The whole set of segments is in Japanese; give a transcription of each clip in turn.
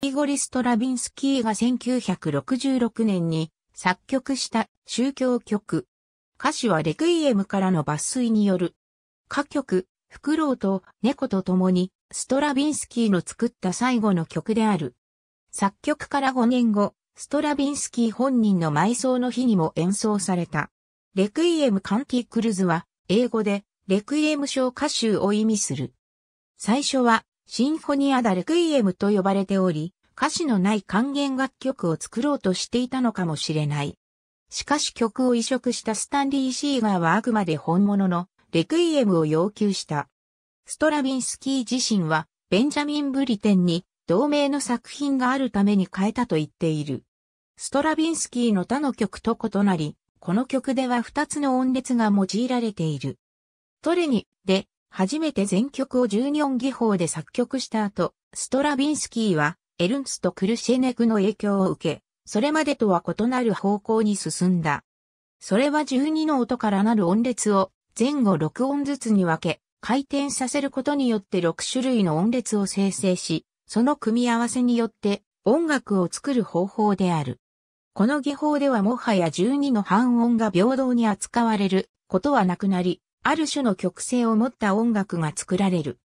イゴリ・ストラビンスキーが1966年に作曲した宗教曲。歌詞はレクイエムからの抜粋による。歌曲、フクロウと猫と共にストラビンスキーの作った最後の曲である。作曲から5年後、ストラビンスキー本人の埋葬の日にも演奏された。レクイエム・カンティ・クルズは英語でレクイエム賞歌集を意味する。最初はシンフォニア・ダレクイエムと呼ばれており、歌詞のない還元楽曲を作ろうとしていたのかもしれない。しかし曲を移植したスタンリー・シーガーはあくまで本物のレクイエムを要求した。ストラビンスキー自身はベンジャミン・ブリテンに同名の作品があるために変えたと言っている。ストラビンスキーの他の曲と異なり、この曲では2つの音列が用いられている。トレニで初めて全曲を1音技法で作曲した後、ストラビンスキーは、エルンスとクルシェネクの影響を受け、それまでとは異なる方向に進んだ。それは12の音からなる音列を前後6音ずつに分け、回転させることによって6種類の音列を生成し、その組み合わせによって音楽を作る方法である。この技法ではもはや12の半音が平等に扱われることはなくなり、ある種の曲性を持った音楽が作られる。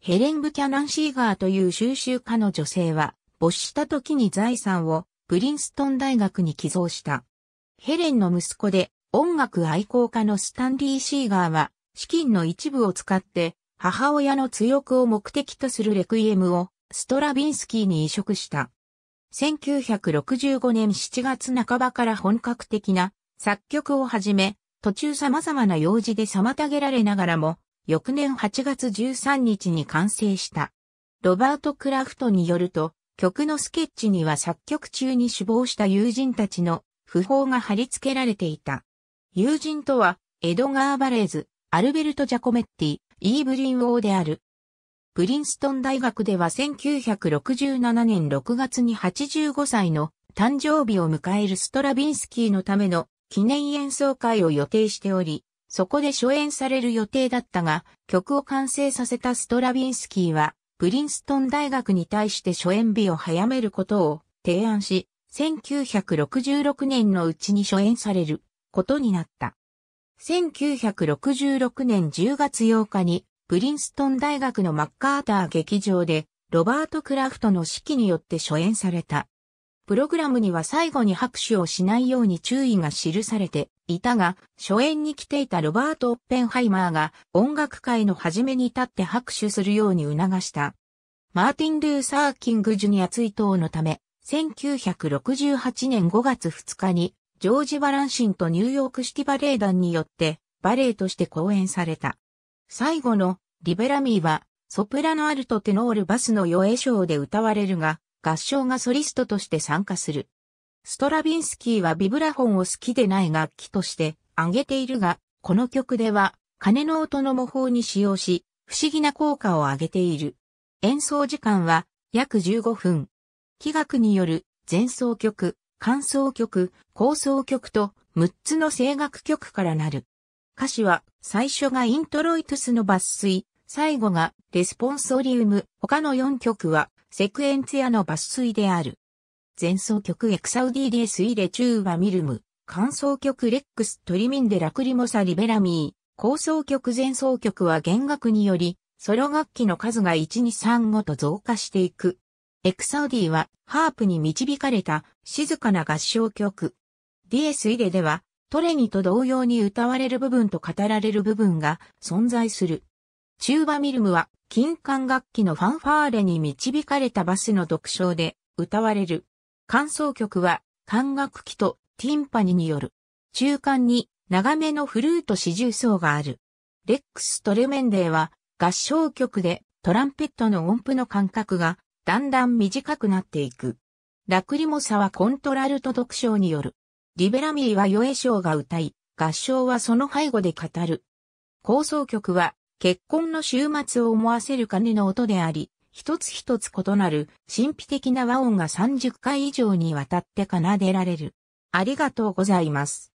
ヘレン・ブキャナン・シーガーという収集家の女性は、没した時に財産をプリンストン大学に寄贈した。ヘレンの息子で音楽愛好家のスタンリー・シーガーは、資金の一部を使って、母親の強くを目的とするレクイエムをストラビンスキーに移植した。1965年7月半ばから本格的な作曲を始め、途中様々な用事で妨げられながらも、翌年8月13日に完成した。ロバート・クラフトによると、曲のスケッチには作曲中に死亡した友人たちの訃報が貼り付けられていた。友人とは、エドガー・バレーズ、アルベルト・ジャコメッティ、イーブリン王である。プリンストン大学では1967年6月に85歳の誕生日を迎えるストラビンスキーのための記念演奏会を予定しており、そこで初演される予定だったが、曲を完成させたストラビンスキーは、プリンストン大学に対して初演日を早めることを提案し、1966年のうちに初演されることになった。1966年10月8日に、プリンストン大学のマッカーター劇場で、ロバート・クラフトの指揮によって初演された。プログラムには最後に拍手をしないように注意が記されていたが、初演に来ていたロバート・オッペンハイマーが音楽界の初めに立って拍手するように促した。マーティン・ルーサー・キング・ジュニア追悼のため、1968年5月2日に、ジョージ・バランシンとニューヨークシティバレエ団によって、バレエとして公演された。最後の、リベラミーは、ソプラノアルトテノールバスの予営賞で歌われるが、合唱がソリストとして参加する。ストラビンスキーはビブラフォンを好きでない楽器として挙げているが、この曲では鐘の音の模倣に使用し、不思議な効果を上げている。演奏時間は約15分。器楽による前奏曲、間奏曲、構奏曲と6つの声楽曲からなる。歌詞は最初がイントロイトスの抜粋、最後がレスポンソリウム、他の4曲はセクエンツヤの抜粋である。前奏曲エクサウディディエスイレチューバミルム、間奏曲レックストリミンデラクリモサリベラミー、構想曲前奏曲は弦楽により、ソロ楽器の数が123 5と増加していく。エクサウディはハープに導かれた静かな合唱曲。ディエスイレではトレニと同様に歌われる部分と語られる部分が存在する。チューバミルムは、金管楽器のファンファーレに導かれたバスの独唱で歌われる。感想曲は、管楽器とティンパニによる。中間に長めのフルート四重奏がある。レックス・トレメンデーは合唱曲でトランペットの音符の間隔がだんだん短くなっていく。ラクリモサはコントラルト独唱による。リベラミーはヨエショーが歌い、合唱はその背後で語る。構想曲は結婚の終末を思わせる鐘の音であり、一つ一つ異なる神秘的な和音が30回以上にわたって奏でられる。ありがとうございます。